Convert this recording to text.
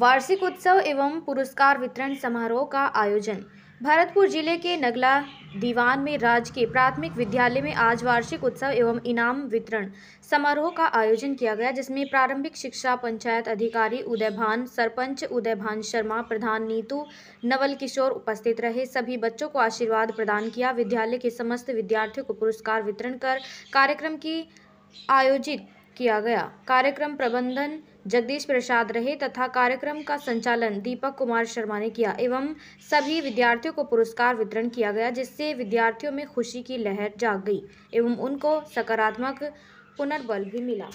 वार्षिक उत्सव एवं पुरस्कार वितरण समारोह का आयोजन भरतपुर जिले के नगला दीवान में राज्य के प्राथमिक विद्यालय में आज वार्षिक उत्सव एवं इनाम वितरण समारोह का आयोजन किया गया जिसमें प्रारंभिक शिक्षा पंचायत अधिकारी उदयभान सरपंच उदयभान शर्मा प्रधान नीतू नवल किशोर उपस्थित रहे सभी बच्चों को आशीर्वाद प्रदान किया विद्यालय के समस्त विद्यार्थियों को पुरस्कार वितरण कर कार्यक्रम की आयोजित किया गया कार्यक्रम प्रबंधन जगदीश प्रसाद रहे तथा कार्यक्रम का संचालन दीपक कुमार शर्मा ने किया एवं सभी विद्यार्थियों को पुरस्कार वितरण किया गया जिससे विद्यार्थियों में खुशी की लहर जाग गई एवं उनको सकारात्मक पुनर्बल भी मिला